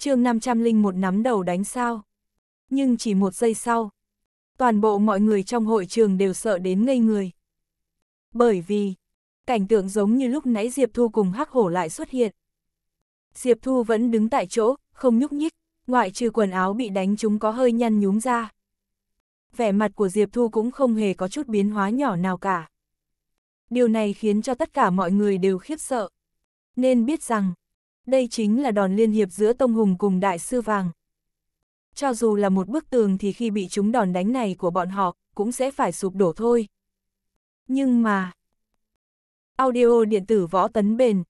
chương 501 nắm đầu đánh sao. Nhưng chỉ một giây sau, toàn bộ mọi người trong hội trường đều sợ đến ngây người. Bởi vì, cảnh tượng giống như lúc nãy Diệp Thu cùng Hắc Hổ lại xuất hiện. Diệp Thu vẫn đứng tại chỗ, không nhúc nhích, ngoại trừ quần áo bị đánh chúng có hơi nhăn nhúm ra. Vẻ mặt của Diệp Thu cũng không hề có chút biến hóa nhỏ nào cả. Điều này khiến cho tất cả mọi người đều khiếp sợ. Nên biết rằng, đây chính là đòn liên hiệp giữa Tông Hùng cùng Đại Sư Vàng. Cho dù là một bức tường thì khi bị chúng đòn đánh này của bọn họ, cũng sẽ phải sụp đổ thôi. Nhưng mà... Audio điện tử võ tấn bền.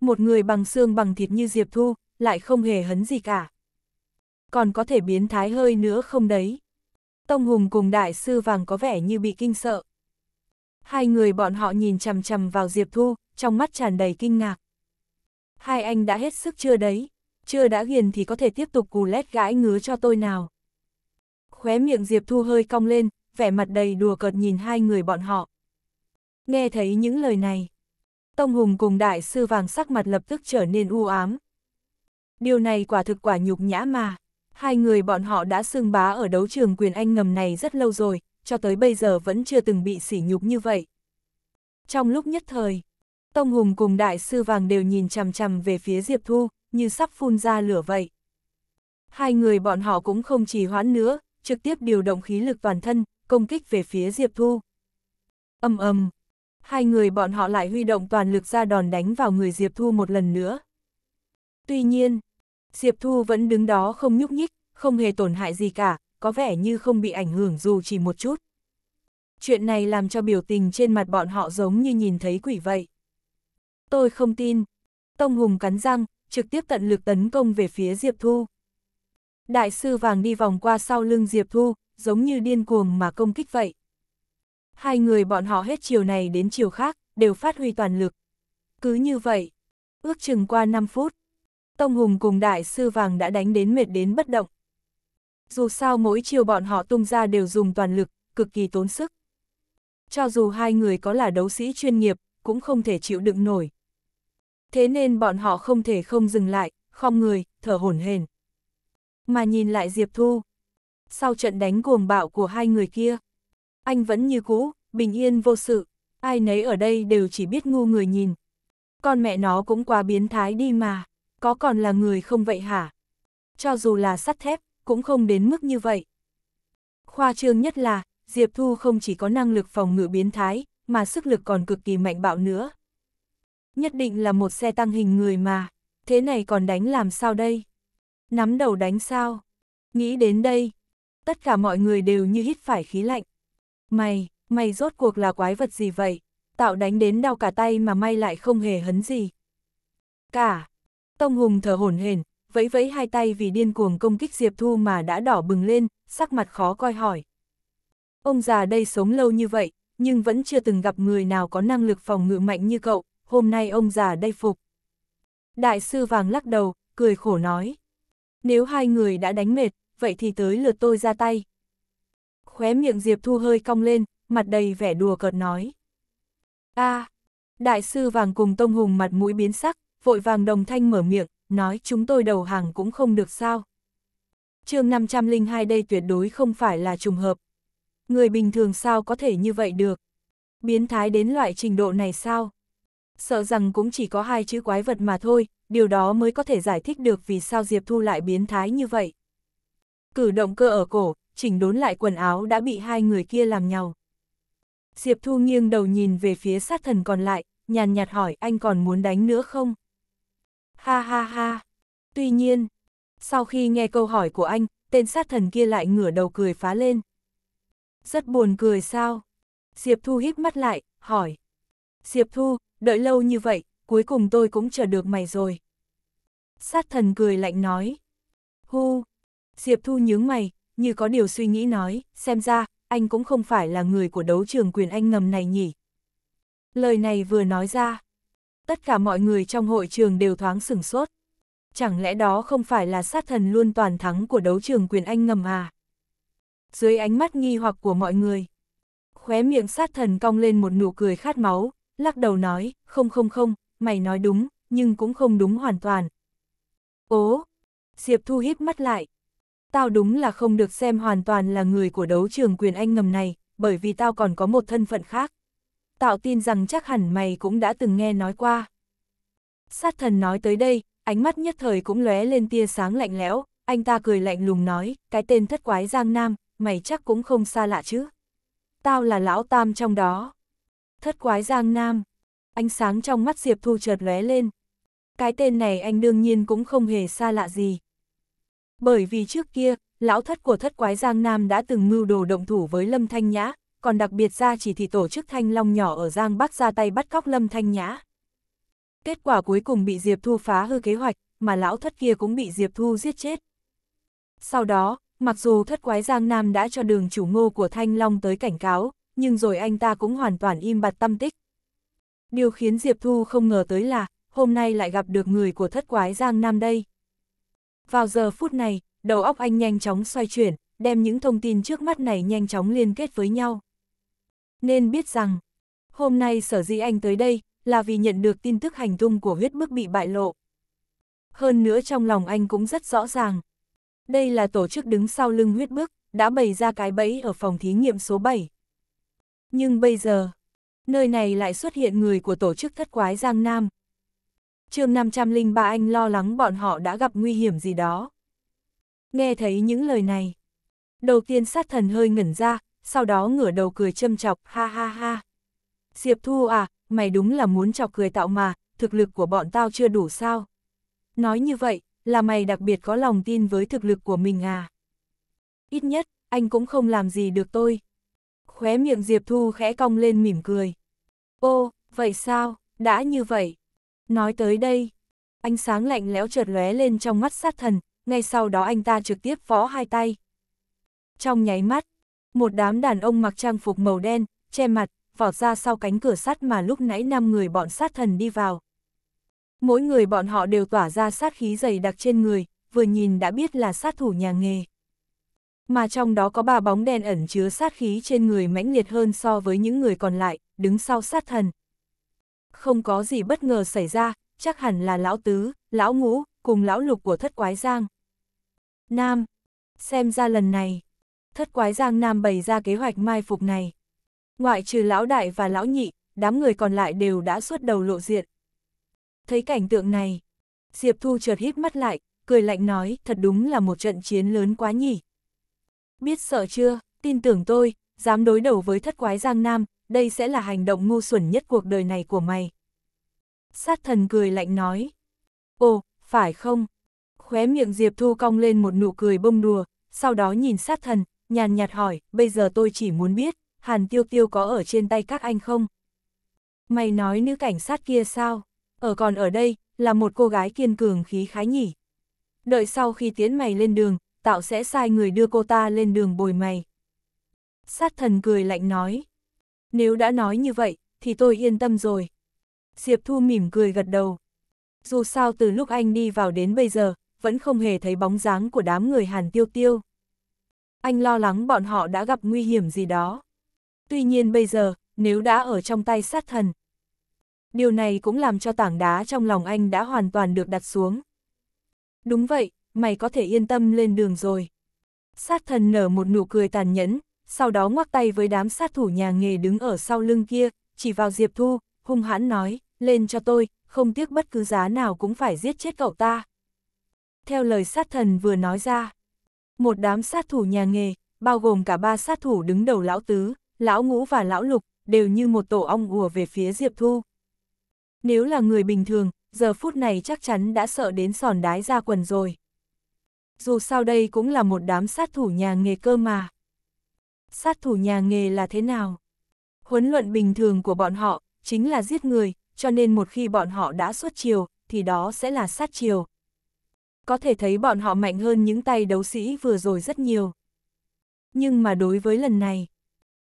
Một người bằng xương bằng thịt như Diệp Thu, lại không hề hấn gì cả. Còn có thể biến thái hơi nữa không đấy? Tông Hùng cùng Đại Sư Vàng có vẻ như bị kinh sợ. Hai người bọn họ nhìn chằm chằm vào Diệp Thu, trong mắt tràn đầy kinh ngạc. Hai anh đã hết sức chưa đấy? Chưa đã ghiền thì có thể tiếp tục cù lét gãi ngứa cho tôi nào. Khóe miệng Diệp Thu hơi cong lên, vẻ mặt đầy đùa cợt nhìn hai người bọn họ. Nghe thấy những lời này, Tông Hùng cùng đại sư vàng sắc mặt lập tức trở nên u ám. Điều này quả thực quả nhục nhã mà, hai người bọn họ đã xương bá ở đấu trường quyền anh ngầm này rất lâu rồi, cho tới bây giờ vẫn chưa từng bị sỉ nhục như vậy. Trong lúc nhất thời, Tông Hùng cùng Đại sư Vàng đều nhìn chằm chằm về phía Diệp Thu, như sắp phun ra lửa vậy. Hai người bọn họ cũng không trì hoãn nữa, trực tiếp điều động khí lực toàn thân, công kích về phía Diệp Thu. Âm ầm hai người bọn họ lại huy động toàn lực ra đòn đánh vào người Diệp Thu một lần nữa. Tuy nhiên, Diệp Thu vẫn đứng đó không nhúc nhích, không hề tổn hại gì cả, có vẻ như không bị ảnh hưởng dù chỉ một chút. Chuyện này làm cho biểu tình trên mặt bọn họ giống như nhìn thấy quỷ vậy. Tôi không tin. Tông Hùng cắn răng, trực tiếp tận lực tấn công về phía Diệp Thu. Đại sư vàng đi vòng qua sau lưng Diệp Thu, giống như điên cuồng mà công kích vậy. Hai người bọn họ hết chiều này đến chiều khác, đều phát huy toàn lực. Cứ như vậy, ước chừng qua 5 phút, Tông Hùng cùng đại sư vàng đã đánh đến mệt đến bất động. Dù sao mỗi chiều bọn họ tung ra đều dùng toàn lực, cực kỳ tốn sức. Cho dù hai người có là đấu sĩ chuyên nghiệp, cũng không thể chịu đựng nổi, thế nên bọn họ không thể không dừng lại, không người, thở hổn hển. Mà nhìn lại Diệp Thu, sau trận đánh cuồng bạo của hai người kia, anh vẫn như cũ, bình yên vô sự, ai nấy ở đây đều chỉ biết ngu người nhìn. Con mẹ nó cũng quá biến thái đi mà, có còn là người không vậy hả? Cho dù là sắt thép, cũng không đến mức như vậy. Khoa trương nhất là, Diệp Thu không chỉ có năng lực phòng ngự biến thái, mà sức lực còn cực kỳ mạnh bạo nữa nhất định là một xe tăng hình người mà, thế này còn đánh làm sao đây? Nắm đầu đánh sao? Nghĩ đến đây, tất cả mọi người đều như hít phải khí lạnh. Mày, mày rốt cuộc là quái vật gì vậy? Tạo đánh đến đau cả tay mà may lại không hề hấn gì. Cả, Tông Hùng thở hổn hển, vẫy vẫy hai tay vì điên cuồng công kích Diệp Thu mà đã đỏ bừng lên, sắc mặt khó coi hỏi. Ông già đây sống lâu như vậy, nhưng vẫn chưa từng gặp người nào có năng lực phòng ngự mạnh như cậu, hôm nay ông già đây phục. Đại sư vàng lắc đầu, cười khổ nói. Nếu hai người đã đánh mệt, vậy thì tới lượt tôi ra tay. Khóe miệng Diệp Thu hơi cong lên, mặt đầy vẻ đùa cợt nói. a à, đại sư vàng cùng Tông Hùng mặt mũi biến sắc, vội vàng đồng thanh mở miệng, nói chúng tôi đầu hàng cũng không được sao. chương 502 đây tuyệt đối không phải là trùng hợp. Người bình thường sao có thể như vậy được? Biến thái đến loại trình độ này sao? sợ rằng cũng chỉ có hai chữ quái vật mà thôi, điều đó mới có thể giải thích được vì sao Diệp Thu lại biến thái như vậy. Cử động cơ ở cổ, chỉnh đốn lại quần áo đã bị hai người kia làm nhau. Diệp Thu nghiêng đầu nhìn về phía sát thần còn lại, nhàn nhạt hỏi anh còn muốn đánh nữa không? Ha ha ha! Tuy nhiên, sau khi nghe câu hỏi của anh, tên sát thần kia lại ngửa đầu cười phá lên. Rất buồn cười sao? Diệp Thu hít mắt lại, hỏi. Diệp Thu, đợi lâu như vậy, cuối cùng tôi cũng chờ được mày rồi. Sát thần cười lạnh nói. Hu, Diệp Thu nhướng mày, như có điều suy nghĩ nói, xem ra, anh cũng không phải là người của đấu trường quyền anh ngầm này nhỉ. Lời này vừa nói ra, tất cả mọi người trong hội trường đều thoáng sửng sốt. Chẳng lẽ đó không phải là sát thần luôn toàn thắng của đấu trường quyền anh ngầm à? Dưới ánh mắt nghi hoặc của mọi người, khóe miệng sát thần cong lên một nụ cười khát máu, lắc đầu nói, không không không, mày nói đúng, nhưng cũng không đúng hoàn toàn. Ố, Diệp Thu híp mắt lại. Tao đúng là không được xem hoàn toàn là người của đấu trường quyền anh ngầm này, bởi vì tao còn có một thân phận khác. Tạo tin rằng chắc hẳn mày cũng đã từng nghe nói qua. Sát thần nói tới đây, ánh mắt nhất thời cũng lóe lên tia sáng lạnh lẽo, anh ta cười lạnh lùng nói, cái tên thất quái Giang Nam, mày chắc cũng không xa lạ chứ. Tao là lão tam trong đó. Thất quái Giang Nam. Ánh sáng trong mắt Diệp Thu chợt lóe lên. Cái tên này anh đương nhiên cũng không hề xa lạ gì. Bởi vì trước kia, lão thất của thất quái Giang Nam đã từng mưu đồ động thủ với Lâm Thanh Nhã, còn đặc biệt ra chỉ thị tổ chức thanh long nhỏ ở Giang Bắc ra tay bắt cóc Lâm Thanh Nhã. Kết quả cuối cùng bị Diệp Thu phá hư kế hoạch, mà lão thất kia cũng bị Diệp Thu giết chết. Sau đó, mặc dù thất quái Giang Nam đã cho đường chủ ngô của Thanh Long tới cảnh cáo, nhưng rồi anh ta cũng hoàn toàn im bặt tâm tích. Điều khiến Diệp Thu không ngờ tới là, hôm nay lại gặp được người của thất quái Giang Nam đây. Vào giờ phút này, đầu óc anh nhanh chóng xoay chuyển, đem những thông tin trước mắt này nhanh chóng liên kết với nhau. Nên biết rằng, hôm nay sở dĩ anh tới đây, là vì nhận được tin tức hành tung của huyết bức bị bại lộ. Hơn nữa trong lòng anh cũng rất rõ ràng. Đây là tổ chức đứng sau lưng huyết bức, đã bày ra cái bẫy ở phòng thí nghiệm số 7. Nhưng bây giờ, nơi này lại xuất hiện người của tổ chức thất quái Giang Nam. chương 503 anh lo lắng bọn họ đã gặp nguy hiểm gì đó. Nghe thấy những lời này. Đầu tiên sát thần hơi ngẩn ra, sau đó ngửa đầu cười châm chọc, ha ha ha. Diệp Thu à, mày đúng là muốn chọc cười tạo mà, thực lực của bọn tao chưa đủ sao. Nói như vậy, là mày đặc biệt có lòng tin với thực lực của mình à. Ít nhất, anh cũng không làm gì được tôi khóe miệng Diệp Thu khẽ cong lên mỉm cười. Ô, vậy sao, đã như vậy. Nói tới đây, ánh sáng lạnh lẽo chợt lóe lên trong mắt sát thần, ngay sau đó anh ta trực tiếp võ hai tay. Trong nháy mắt, một đám đàn ông mặc trang phục màu đen, che mặt, vọt ra sau cánh cửa sắt mà lúc nãy năm người bọn sát thần đi vào. Mỗi người bọn họ đều tỏa ra sát khí dày đặc trên người, vừa nhìn đã biết là sát thủ nhà nghề mà trong đó có ba bóng đen ẩn chứa sát khí trên người mãnh liệt hơn so với những người còn lại, đứng sau sát thần. Không có gì bất ngờ xảy ra, chắc hẳn là lão tứ, lão ngũ, cùng lão lục của thất quái giang. Nam, xem ra lần này, thất quái giang nam bày ra kế hoạch mai phục này. Ngoại trừ lão đại và lão nhị, đám người còn lại đều đã xuất đầu lộ diện. Thấy cảnh tượng này, Diệp Thu chợt hít mắt lại, cười lạnh nói, thật đúng là một trận chiến lớn quá nhỉ. Biết sợ chưa, tin tưởng tôi, dám đối đầu với thất quái Giang Nam, đây sẽ là hành động ngu xuẩn nhất cuộc đời này của mày. Sát thần cười lạnh nói. Ồ, phải không? Khóe miệng Diệp Thu cong lên một nụ cười bông đùa, sau đó nhìn sát thần, nhàn nhạt hỏi, bây giờ tôi chỉ muốn biết, Hàn Tiêu Tiêu có ở trên tay các anh không? Mày nói nữ cảnh sát kia sao? Ở còn ở đây, là một cô gái kiên cường khí khái nhỉ. Đợi sau khi tiến mày lên đường, tạo sẽ sai người đưa cô ta lên đường bồi mày. Sát thần cười lạnh nói. Nếu đã nói như vậy, thì tôi yên tâm rồi. Diệp Thu mỉm cười gật đầu. Dù sao từ lúc anh đi vào đến bây giờ, vẫn không hề thấy bóng dáng của đám người Hàn Tiêu Tiêu. Anh lo lắng bọn họ đã gặp nguy hiểm gì đó. Tuy nhiên bây giờ, nếu đã ở trong tay sát thần. Điều này cũng làm cho tảng đá trong lòng anh đã hoàn toàn được đặt xuống. Đúng vậy, mày có thể yên tâm lên đường rồi. Sát thần nở một nụ cười tàn nhẫn, sau đó ngoắc tay với đám sát thủ nhà nghề đứng ở sau lưng kia, chỉ vào Diệp Thu, hung hãn nói, lên cho tôi, không tiếc bất cứ giá nào cũng phải giết chết cậu ta. Theo lời sát thần vừa nói ra, một đám sát thủ nhà nghề, bao gồm cả ba sát thủ đứng đầu lão tứ, lão ngũ và lão lục, đều như một tổ ong ùa về phía Diệp Thu. Nếu là người bình thường, giờ phút này chắc chắn đã sợ đến sòn đái ra quần rồi dù sao đây cũng là một đám sát thủ nhà nghề cơ mà. Sát thủ nhà nghề là thế nào? Huấn luận bình thường của bọn họ chính là giết người, cho nên một khi bọn họ đã xuất chiều, thì đó sẽ là sát chiều. Có thể thấy bọn họ mạnh hơn những tay đấu sĩ vừa rồi rất nhiều. Nhưng mà đối với lần này,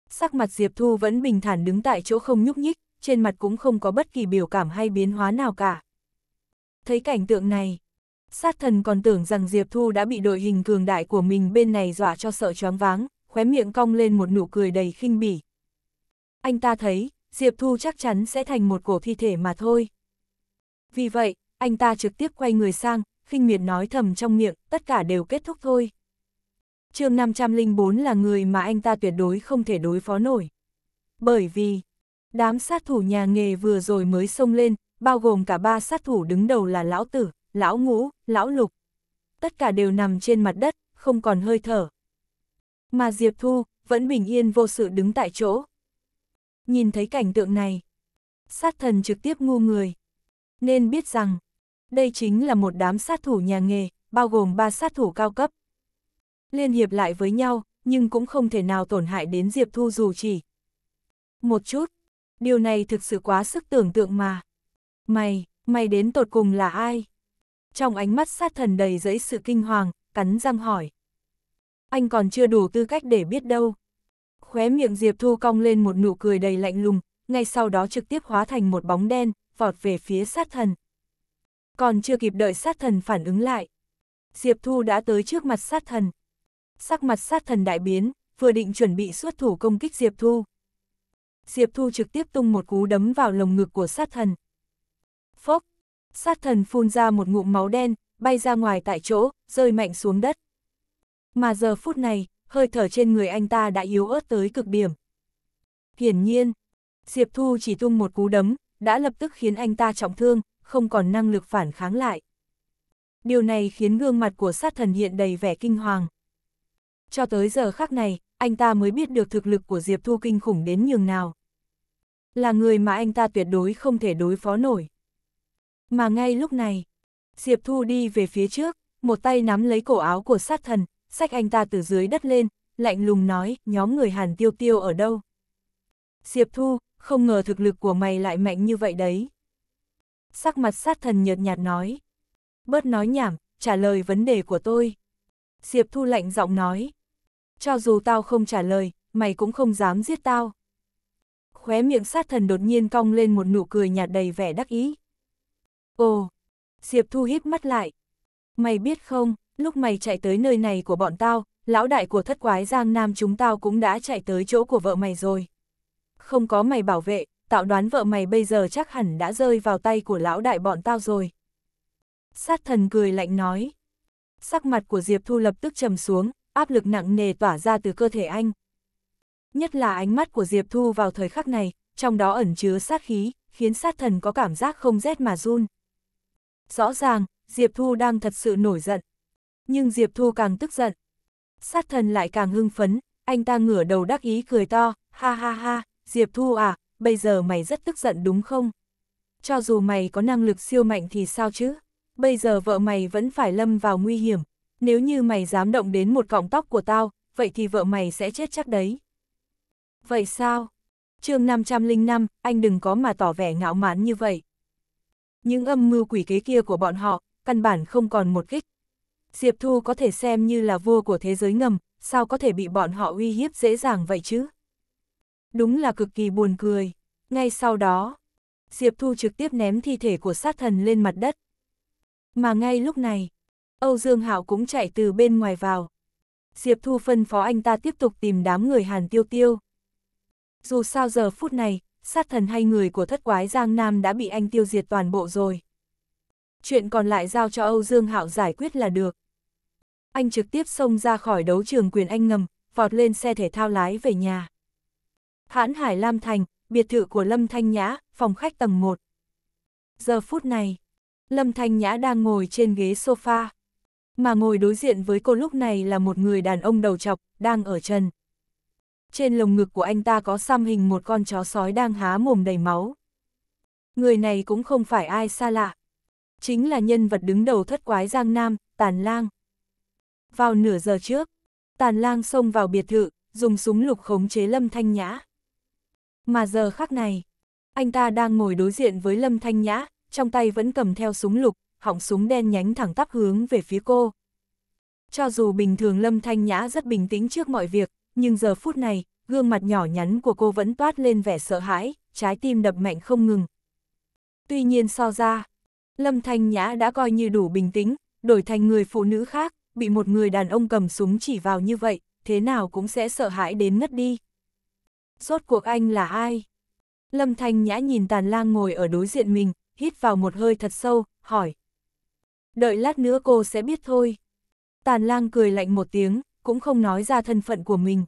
sắc mặt Diệp Thu vẫn bình thản đứng tại chỗ không nhúc nhích, trên mặt cũng không có bất kỳ biểu cảm hay biến hóa nào cả. Thấy cảnh tượng này, Sát thần còn tưởng rằng Diệp Thu đã bị đội hình cường đại của mình bên này dọa cho sợ choáng váng, khóe miệng cong lên một nụ cười đầy khinh bỉ. Anh ta thấy, Diệp Thu chắc chắn sẽ thành một cổ thi thể mà thôi. Vì vậy, anh ta trực tiếp quay người sang, khinh miệt nói thầm trong miệng, tất cả đều kết thúc thôi. chương 504 là người mà anh ta tuyệt đối không thể đối phó nổi. Bởi vì, đám sát thủ nhà nghề vừa rồi mới xông lên, bao gồm cả ba sát thủ đứng đầu là Lão Tử, lão ngũ, lão lục. Tất cả đều nằm trên mặt đất, không còn hơi thở. Mà Diệp Thu vẫn bình yên vô sự đứng tại chỗ. Nhìn thấy cảnh tượng này, sát thần trực tiếp ngu người. Nên biết rằng, đây chính là một đám sát thủ nhà nghề, bao gồm ba sát thủ cao cấp. Liên hiệp lại với nhau, nhưng cũng không thể nào tổn hại đến Diệp Thu dù chỉ. Một chút, điều này thực sự quá sức tưởng tượng mà. Mày, mày đến tột cùng là ai? trong ánh mắt sát thần đầy dẫy sự kinh hoàng, cắn răng hỏi. Anh còn chưa đủ tư cách để biết đâu. Khóe miệng Diệp Thu cong lên một nụ cười đầy lạnh lùng, ngay sau đó trực tiếp hóa thành một bóng đen, vọt về phía sát thần. Còn chưa kịp đợi sát thần phản ứng lại. Diệp Thu đã tới trước mặt sát thần. Sắc mặt sát thần đại biến, vừa định chuẩn bị xuất thủ công kích Diệp Thu. Diệp Thu trực tiếp tung một cú đấm vào lồng ngực của sát thần. Phốc, sát thần phun ra một ngụm máu đen, bay ra ngoài tại chỗ, rơi mạnh xuống đất. Mà giờ phút này, hơi thở trên người anh ta đã yếu ớt tới cực điểm. Hiển nhiên, Diệp Thu chỉ tung một cú đấm, đã lập tức khiến anh ta trọng thương, không còn năng lực phản kháng lại. Điều này khiến gương mặt của sát thần hiện đầy vẻ kinh hoàng. Cho tới giờ khắc này, anh ta mới biết được thực lực của Diệp Thu kinh khủng đến nhường nào. Là người mà anh ta tuyệt đối không thể đối phó nổi. Mà ngay lúc này, Diệp Thu đi về phía trước, một tay nắm lấy cổ áo của sát thần, sách anh ta từ dưới đất lên, lạnh lùng nói, nhóm người Hàn Tiêu Tiêu ở đâu? Diệp Thu, không ngờ thực lực của mày lại mạnh như vậy đấy. Sắc mặt sát thần nhợt nhạt nói. Bớt nói nhảm, trả lời vấn đề của tôi. Diệp Thu lạnh giọng nói. Cho dù tao không trả lời, mày cũng không dám giết tao. Khóe miệng sát thần đột nhiên cong lên một nụ cười nhạt đầy vẻ đắc ý. Ồ, Diệp Thu hít mắt lại. Mày biết không, lúc mày chạy tới nơi này của bọn tao, lão đại của thất quái Giang Nam chúng tao cũng đã chạy tới chỗ của vợ mày rồi. Không có mày bảo vệ, tạo đoán vợ mày bây giờ chắc hẳn đã rơi vào tay của lão đại bọn tao rồi. Sát thần cười lạnh nói. Sắc mặt của Diệp Thu lập tức trầm xuống, áp lực nặng nề tỏa ra từ cơ thể anh. Nhất là ánh mắt của Diệp Thu vào thời khắc này, trong đó ẩn chứa sát khí, khiến sát thần có cảm giác không rét mà run. Rõ ràng, Diệp Thu đang thật sự nổi giận. Nhưng Diệp Thu càng tức giận. Sát thần lại càng hưng phấn, anh ta ngửa đầu đắc ý cười to, ha ha ha, Diệp Thu à, bây giờ mày rất tức giận đúng không? Cho dù mày có năng lực siêu mạnh thì sao chứ? Bây giờ vợ mày vẫn phải lâm vào nguy hiểm. Nếu như mày dám động đến một cọng tóc của tao, vậy thì vợ mày sẽ chết chắc đấy. Vậy sao? chương 505, anh đừng có mà tỏ vẻ ngạo mạn như vậy những âm mưu quỷ kế kia của bọn họ, căn bản không còn một kích. Diệp Thu có thể xem như là vua của thế giới ngầm, sao có thể bị bọn họ uy hiếp dễ dàng vậy chứ? Đúng là cực kỳ buồn cười. Ngay sau đó, Diệp Thu trực tiếp ném thi thể của sát thần lên mặt đất. Mà ngay lúc này, Âu Dương Hạo cũng chạy từ bên ngoài vào. Diệp Thu phân phó anh ta tiếp tục tìm đám người Hàn Tiêu Tiêu. Dù sao giờ phút này, sát thần hay người của thất quái Giang Nam đã bị anh tiêu diệt toàn bộ rồi. Chuyện còn lại giao cho Âu Dương Hạo giải quyết là được. Anh trực tiếp xông ra khỏi đấu trường quyền anh ngầm, vọt lên xe thể thao lái về nhà. Hãn Hải Lam Thành, biệt thự của Lâm Thanh Nhã, phòng khách tầng 1. Giờ phút này, Lâm Thanh Nhã đang ngồi trên ghế sofa. Mà ngồi đối diện với cô lúc này là một người đàn ông đầu chọc, đang ở chân trên lồng ngực của anh ta có xăm hình một con chó sói đang há mồm đầy máu. Người này cũng không phải ai xa lạ. Chính là nhân vật đứng đầu thất quái Giang Nam, Tàn Lang. Vào nửa giờ trước, Tàn Lang xông vào biệt thự, dùng súng lục khống chế Lâm Thanh Nhã. Mà giờ khắc này, anh ta đang ngồi đối diện với Lâm Thanh Nhã, trong tay vẫn cầm theo súng lục, họng súng đen nhánh thẳng tắp hướng về phía cô. Cho dù bình thường Lâm Thanh Nhã rất bình tĩnh trước mọi việc, nhưng giờ phút này, gương mặt nhỏ nhắn của cô vẫn toát lên vẻ sợ hãi, trái tim đập mạnh không ngừng. Tuy nhiên so ra, Lâm Thanh Nhã đã coi như đủ bình tĩnh, đổi thành người phụ nữ khác, bị một người đàn ông cầm súng chỉ vào như vậy, thế nào cũng sẽ sợ hãi đến ngất đi. Rốt cuộc anh là ai? Lâm Thanh Nhã nhìn Tàn Lang ngồi ở đối diện mình, hít vào một hơi thật sâu, hỏi. Đợi lát nữa cô sẽ biết thôi. Tàn Lang cười lạnh một tiếng, cũng không nói ra thân phận của mình.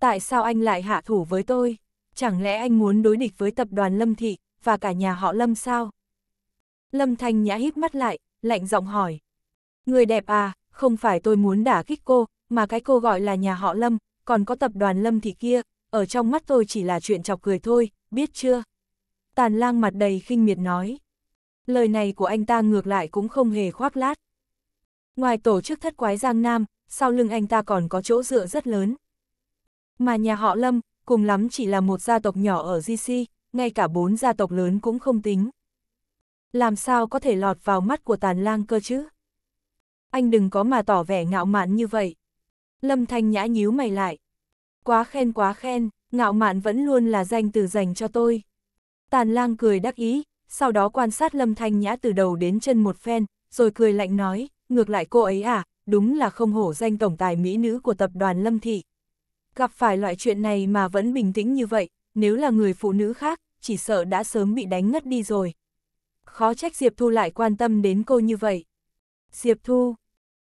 Tại sao anh lại hạ thủ với tôi? Chẳng lẽ anh muốn đối địch với tập đoàn Lâm Thị và cả nhà họ Lâm sao? Lâm Thanh Nhã híp mắt lại, lạnh giọng hỏi. Người đẹp à, không phải tôi muốn đả kích cô, mà cái cô gọi là nhà họ Lâm, còn có tập đoàn Lâm Thị kia, ở trong mắt tôi chỉ là chuyện chọc cười thôi, biết chưa? Tàn lang mặt đầy khinh miệt nói. Lời này của anh ta ngược lại cũng không hề khoác lát. Ngoài tổ chức thất quái Giang Nam, sau lưng anh ta còn có chỗ dựa rất lớn. Mà nhà họ Lâm, cùng lắm chỉ là một gia tộc nhỏ ở GC, ngay cả bốn gia tộc lớn cũng không tính. Làm sao có thể lọt vào mắt của tàn lang cơ chứ? Anh đừng có mà tỏ vẻ ngạo mạn như vậy. Lâm Thanh Nhã nhíu mày lại. Quá khen quá khen, ngạo mạn vẫn luôn là danh từ dành cho tôi. Tàn lang cười đắc ý, sau đó quan sát Lâm Thanh Nhã từ đầu đến chân một phen, rồi cười lạnh nói, ngược lại cô ấy à, đúng là không hổ danh tổng tài mỹ nữ của tập đoàn Lâm Thị. Gặp phải loại chuyện này mà vẫn bình tĩnh như vậy, nếu là người phụ nữ khác, chỉ sợ đã sớm bị đánh ngất đi rồi. Khó trách Diệp Thu lại quan tâm đến cô như vậy. Diệp Thu,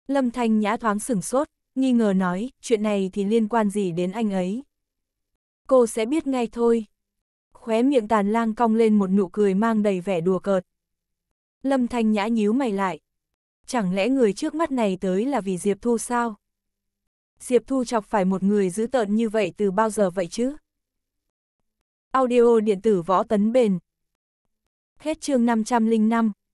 Lâm Thanh Nhã thoáng sửng sốt, nghi ngờ nói, chuyện này thì liên quan gì đến anh ấy. Cô sẽ biết ngay thôi. Khóe miệng tàn lang cong lên một nụ cười mang đầy vẻ đùa cợt. Lâm Thanh Nhã nhíu mày lại, chẳng lẽ người trước mắt này tới là vì Diệp Thu sao? Diệp Thu chọc phải một người dữ tợn như vậy từ bao giờ vậy chứ? Audio điện tử võ tấn bền. Hết chương 505